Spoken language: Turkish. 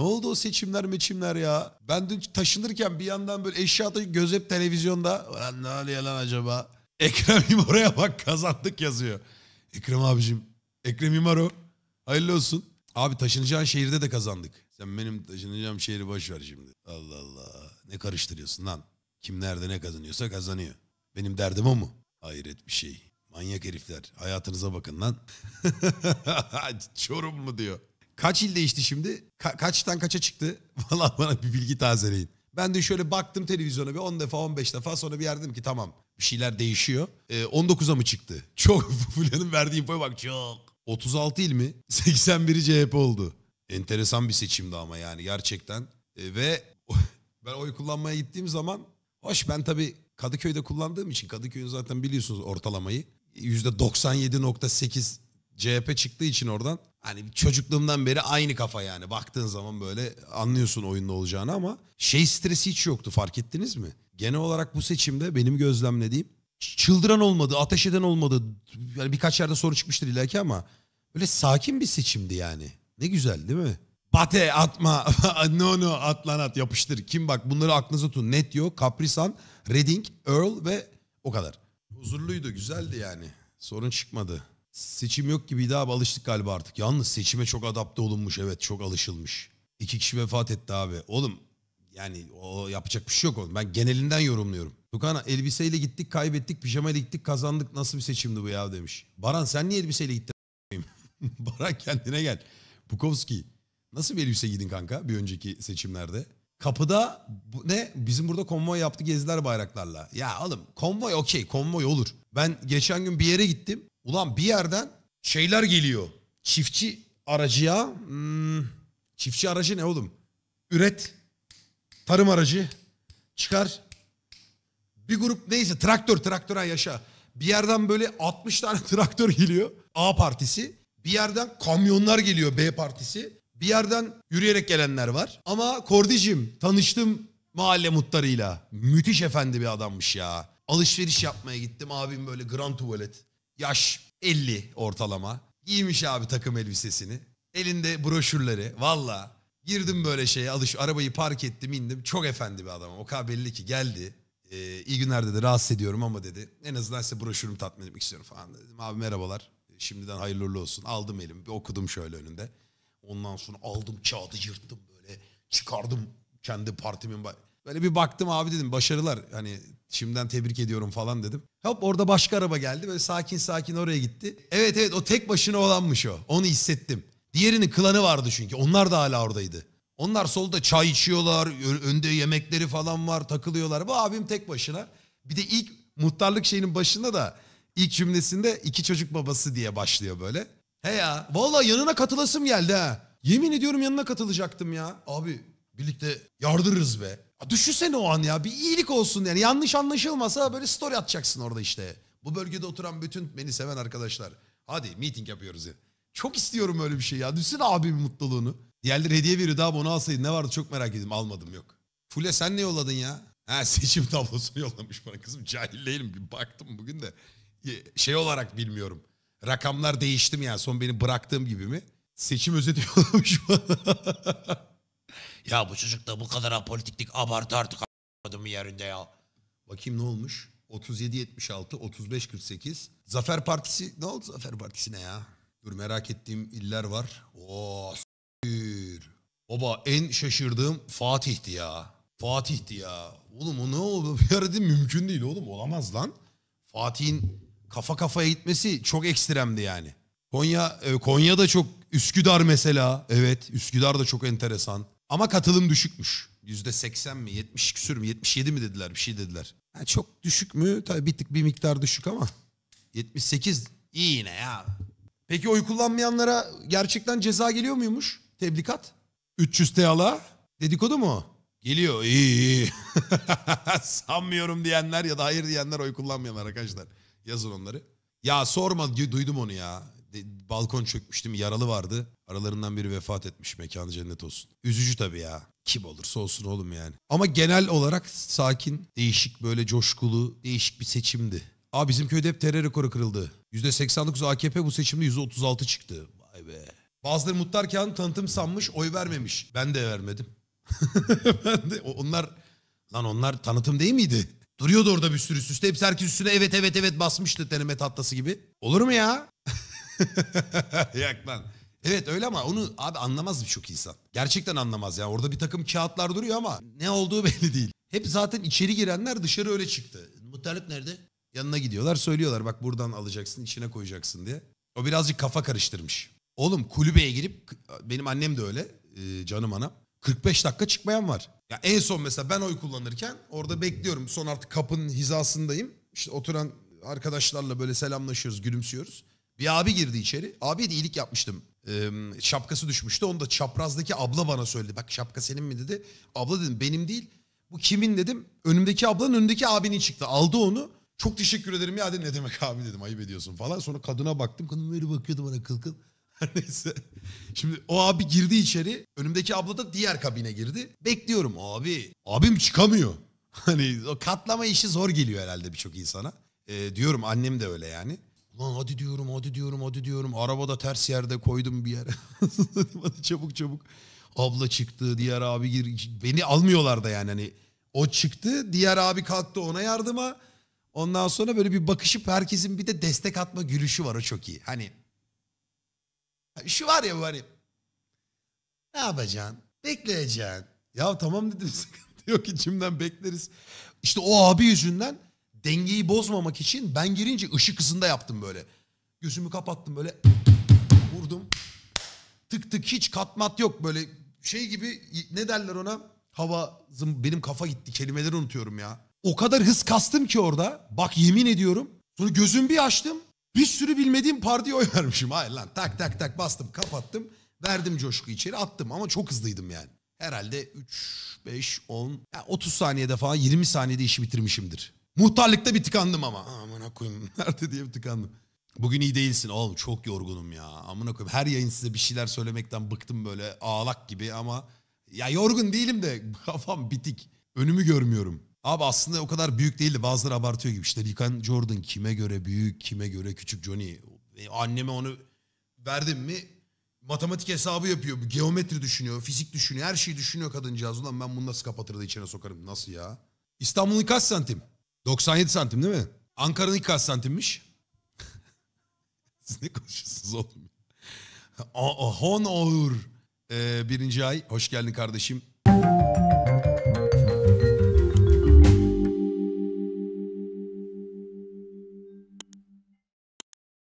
Ne oldu o seçimler meçimler ya? Ben dün taşınırken bir yandan böyle eşya taşı göz hep televizyonda. Ulan ne oluyor lan acaba? Ekrem İmaro'ya bak kazandık yazıyor. Ekrem abicim. Ekrem İmaro. Hayırlı olsun. Abi taşınacağın şehirde de kazandık. Sen benim taşınacağım şehri boş ver şimdi. Allah Allah. Ne karıştırıyorsun lan? Kim nerede ne kazanıyorsa kazanıyor. Benim derdim o mu? Hayret bir şey. Manyak herifler. Hayatınıza bakın lan. Çorum mu diyor. Kaç il değişti şimdi? Ka- kaçtan kaça çıktı? Vallahi bana bir bilgi tazeleyin. Ben de şöyle baktım televizyona bir 10 defa 15 defa sonra bir yerdim ki tamam bir şeyler değişiyor. Ee, 19'a mı çıktı? Çok Fulya'nın verdiği infoya bak çok. 36 il mi? 81'i CHP oldu. Enteresan bir seçimdi ama yani gerçekten. Ee, ve ben oy kullanmaya gittiğim zaman hoş ben tabii Kadıköy'de kullandığım için Kadıköy'ün zaten biliyorsunuz ortalamayı. %97.8 CHP çıktığı için oradan Hani çocukluğumdan beri aynı kafa yani. Baktığın zaman böyle anlıyorsun oyunda olacağını ama şey stresi hiç yoktu fark ettiniz mi? Genel olarak bu seçimde benim gözlemlediğim çıldıran olmadı, ateş eden olmadı. Yani birkaç yerde soru çıkmıştır ileriki ama böyle sakin bir seçimdi yani. Ne güzel değil mi? Bate atma, no no at lan at yapıştır. Kim bak bunları aklınıza tutun. Netio, Caprisan, Redding, Earl ve o kadar. Huzurluydu, güzeldi yani. Sorun çıkmadı. Seçim yok gibi abi alıştık galiba artık. Yalnız seçime çok adapte olunmuş evet çok alışılmış. İki kişi vefat etti abi. Oğlum yani o yapacak bir şey yok oğlum. Ben genelinden yorumluyorum. Tukana elbiseyle gittik kaybettik pijamayla gittik kazandık nasıl bir seçimdi bu ya demiş. Baran sen niye elbiseyle gittin? Baran kendine gel. Bukowski nasıl bir elbise giydin kanka bir önceki seçimlerde? Kapıda bu, ne bizim burada konvoy yaptı gezdiler bayraklarla. Ya oğlum konvoy okey konvoy olur. Ben geçen gün bir yere gittim. Ulan bir yerden şeyler geliyor. Çiftçi aracı ya. Hmm, çiftçi aracı ne oğlum? Üret. Tarım aracı. Çıkar. Bir grup neyse traktör traktöre yaşa. Bir yerden böyle 60 tane traktör geliyor. A partisi. Bir yerden kamyonlar geliyor B partisi. Bir yerden yürüyerek gelenler var. Ama Kordicim tanıştım mahalle mutlarıyla. Müthiş efendi bir adammış ya. Alışveriş yapmaya gittim abim böyle grand tuvalet. Yaş 50 ortalama. Giymiş abi takım elbisesini. Elinde broşürleri. Valla girdim böyle şeye alış arabayı park ettim indim. Çok efendi bir adam. O kadar belli ki geldi. Ee, iyi günler dedi rahatsız ediyorum ama dedi. En azından size broşürümü tatmin etmek istiyorum falan dedim. Abi merhabalar. Ee, şimdiden hayırlı olsun. Aldım elim, bir okudum şöyle önünde. Ondan sonra aldım kağıdı yırttım böyle. Çıkardım kendi partimin... Böyle bir baktım abi dedim başarılar hani şimdiden tebrik ediyorum falan dedim. Hop orada başka araba geldi böyle sakin sakin oraya gitti. Evet evet o tek başına olanmış o onu hissettim. Diğerinin klanı vardı çünkü onlar da hala oradaydı. Onlar solda çay içiyorlar, önde yemekleri falan var, takılıyorlar. Bu abim tek başına. Bir de ilk muhtarlık şeyinin başında da ilk cümlesinde iki çocuk babası diye başlıyor böyle. He ya, valla yanına katılasım geldi ha. Yemin ediyorum yanına katılacaktım ya. Abi birlikte yardırırız be. Ya düşünsene o an ya bir iyilik olsun yani yanlış anlaşılmasa böyle story atacaksın orada işte. Bu bölgede oturan bütün beni seven arkadaşlar. Hadi meeting yapıyoruz ya. Çok istiyorum öyle bir şey ya. Düşünsene abimin mutluluğunu. Diğerleri hediye veriyordu abi onu alsaydın ne vardı çok merak ettim almadım yok. Fule sen ne yolladın ya? Ha seçim tablosunu yollamış bana kızım cahil değilim bir baktım bugün de şey olarak bilmiyorum. Rakamlar değiştim ya son beni bıraktığım gibi mi? Seçim özeti yollamış bana. Ya bu çocuk da bu kadar apolitiklik abartı artık a**madım yerinde ya. Bakayım ne olmuş? 37-76, 35-48. Zafer Partisi, ne oldu Zafer Partisi'ne ya? Dur merak ettiğim iller var. Oo s***. Baba en şaşırdığım Fatih'ti ya. Fatih'ti ya. Oğlum o ne oldu? Bir ara değil, mümkün değil oğlum. Olamaz lan. Fatih'in kafa kafaya gitmesi çok ekstremdi yani. Konya, e, Konya'da çok Üsküdar mesela. Evet Üsküdar da çok enteresan. Ama katılım düşükmüş. Yüzde seksen mi 70 küsür mü 77 mi dediler bir şey dediler. Yani çok düşük mü? Tabii bir tık bir miktar düşük ama 78 iyi yine ya. Peki oy kullanmayanlara gerçekten ceza geliyor muymuş? Tebligat. 300 TL'a dedikodu mu? Geliyor iyi iyi. Sanmıyorum diyenler ya da hayır diyenler oy kullanmayanlar arkadaşlar. Yazın onları. Ya sorma duydum onu ya balkon çökmüştüm, yaralı vardı. Aralarından biri vefat etmiş mekanı cennet olsun. Üzücü tabii ya. Kim olursa olsun oğlum yani. Ama genel olarak sakin, değişik böyle coşkulu, değişik bir seçimdi. Aa bizim köyde hep terör rekoru kırıldı. %89 AKP bu seçimde %36 çıktı. Vay be. Bazıları Muhtar Kağan'ı tanıtım sanmış, oy vermemiş. Ben de vermedim. ben de, onlar, lan onlar tanıtım değil miydi? Duruyordu orada bir sürü üstte. Hepsi herkes üstüne evet evet evet basmıştı deneme tatlası gibi. Olur mu ya? Yakman. Evet öyle ama onu abi anlamaz birçok insan. Gerçekten anlamaz ya. Orada bir takım kağıtlar duruyor ama ne olduğu belli değil. Hep zaten içeri girenler dışarı öyle çıktı. Muhtarlık nerede? Yanına gidiyorlar söylüyorlar bak buradan alacaksın içine koyacaksın diye. O birazcık kafa karıştırmış. Oğlum kulübeye girip benim annem de öyle e, canım ana. 45 dakika çıkmayan var. Ya en son mesela ben oy kullanırken orada bekliyorum. Son artık kapının hizasındayım. İşte oturan arkadaşlarla böyle selamlaşıyoruz, gülümsüyoruz. Bir abi girdi içeri. abi de iyilik yapmıştım. Ee, şapkası düşmüştü. Onu da çaprazdaki abla bana söyledi. Bak şapka senin mi dedi. Abla dedim benim değil. Bu kimin dedim. Önümdeki ablanın önündeki abinin çıktı. Aldı onu. Çok teşekkür ederim ya dedim. Ne demek abi dedim. Ayıp ediyorsun falan. Sonra kadına baktım. Kadın böyle bakıyordu bana kıl kıl. Neyse. Şimdi o abi girdi içeri. Önümdeki abla da diğer kabine girdi. Bekliyorum abi. Abim çıkamıyor. Hani o katlama işi zor geliyor herhalde birçok insana. Ee, diyorum annem de öyle yani. Lan hadi diyorum hadi diyorum hadi diyorum. Arabada ters yerde koydum bir yere. Hadi çabuk çabuk. Abla çıktı diğer abi gir. Beni almıyorlar da yani hani. O çıktı diğer abi kalktı ona yardıma. Ondan sonra böyle bir bakışıp herkesin bir de destek atma gülüşü var o çok iyi. Hani şu var ya var hani, ya. ne yapacaksın? Bekleyeceksin. Ya tamam dedim sıkıntı yok içimden bekleriz. İşte o abi yüzünden dengeyi bozmamak için ben girince ışık hızında yaptım böyle. Gözümü kapattım böyle vurdum. Tık tık hiç katmat yok böyle şey gibi ne derler ona? Hava zım, benim kafa gitti kelimeleri unutuyorum ya. O kadar hız kastım ki orada. Bak yemin ediyorum. Sonra gözüm bir açtım. Bir sürü bilmediğim partiye oy vermişim. Hayır lan tak tak tak bastım kapattım. Verdim coşku içeri attım ama çok hızlıydım yani. Herhalde 3, 5, 10, yani 30 saniyede falan 20 saniyede işi bitirmişimdir. Muhtarlıkta bir tıkandım ama. Aman koyayım nerede diye bir tıkandım. Bugün iyi değilsin oğlum çok yorgunum ya. Amına koyayım her yayın size bir şeyler söylemekten bıktım böyle ağlak gibi ama ya yorgun değilim de kafam bitik. Önümü görmüyorum. Abi aslında o kadar büyük değildi. Bazıları abartıyor gibi. İşte Rican Jordan kime göre büyük, kime göre küçük Johnny. E, anneme onu verdim mi matematik hesabı yapıyor. Geometri düşünüyor, fizik düşünüyor. Her şeyi düşünüyor kadıncağız. Ulan ben bunu nasıl kapatır içine sokarım? Nasıl ya? İstanbul'un kaç santim? 97 santim değil mi? Ankara'nın ilk kaç santimmiş? Siz ne konuşuyorsunuz oğlum? Hon oğur Ee, birinci ay. Hoş geldin kardeşim.